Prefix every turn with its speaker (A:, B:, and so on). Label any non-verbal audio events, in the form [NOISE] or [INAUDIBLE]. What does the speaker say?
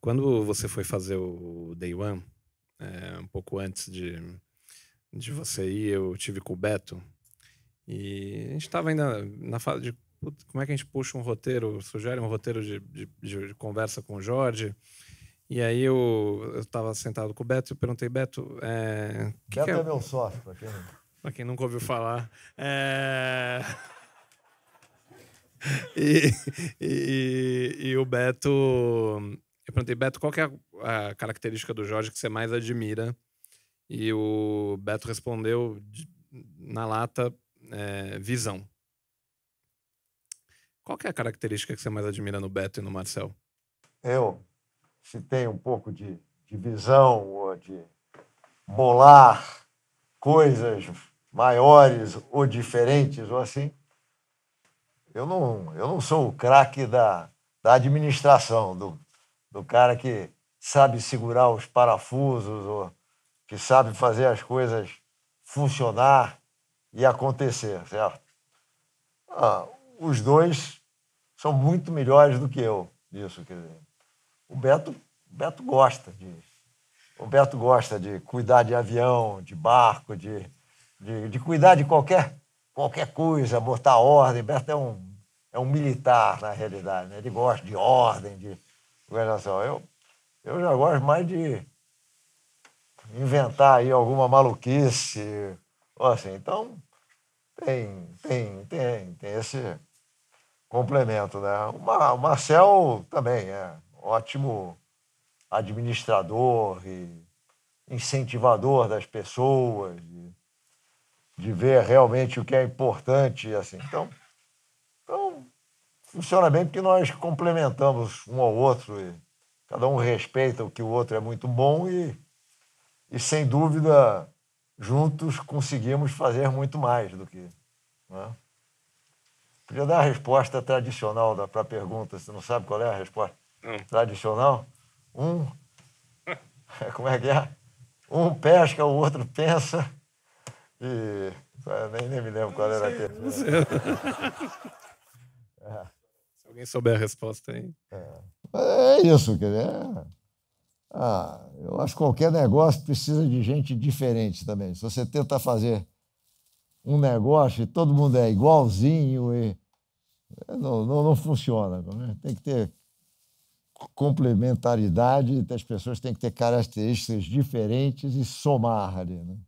A: Quando você foi fazer o Day One, é, um pouco antes de, de você ir, eu tive com o Beto. E a gente estava ainda na fase de putz, como é que a gente puxa um roteiro, sugere um roteiro de, de, de conversa com o Jorge. E aí eu, eu sentado com o Beto e perguntei, Beto, é, que Beto que é... é meu sócio, para quem... pra quem nunca ouviu falar. É... [LAUGHS] e, e, e o Beto eu perguntei, Beto, qual é a, a característica do Jorge que você mais admira? E o Beto respondeu na lata, é, visão. Qual é a característica que você mais admira no Beto e no Marcel? Eu,
B: se tem um pouco de, de visão ou de bolar coisas maiores ou diferentes ou assim, eu não, eu não sou o craque da, da administração, do do cara que sabe segurar os parafusos, ou que sabe fazer as coisas funcionar e acontecer, certo? Ah, os dois são muito melhores do que eu nisso. Quer dizer. O Beto, Beto gosta disso. O Beto gosta de cuidar de avião, de barco, de, de, de, cuidar de qualquer, qualquer coisa, botar ordem. Beto é um, é um militar, na realidade. Né? Ele gosta de ordem, de, governação. Eu, eu já gosto mais de inventar aí alguma maluquice. Assim, então, tem, tem, tem, tem esse complemento. Né? O Marcel também é ótimo administrador e incentivador das pessoas, de, de ver realmente o que é importante. assim Então, funciona bem porque nós complementamos um ao outro e cada um respeita o que o outro é muito bom e, e sem dúvida, juntos conseguimos fazer muito mais do que. Né? Podia dar a resposta tradicional para a pergunta, você não sabe qual é a resposta hum. tradicional? Um. [LAUGHS] Como é que é? Um pesca, o outro pensa.
A: E. É, nem, nem me lembro qual era a terceira. [LAUGHS] alguém souber a resposta aí. É,
B: é isso, quer dizer. É, ah, eu acho que qualquer negócio precisa de gente diferente também. Se você tenta fazer um negócio e todo mundo é igualzinho e é, não, não, não funciona. Né? Tem que ter complementaridade, as pessoas têm que ter características diferentes e somar ali. Né?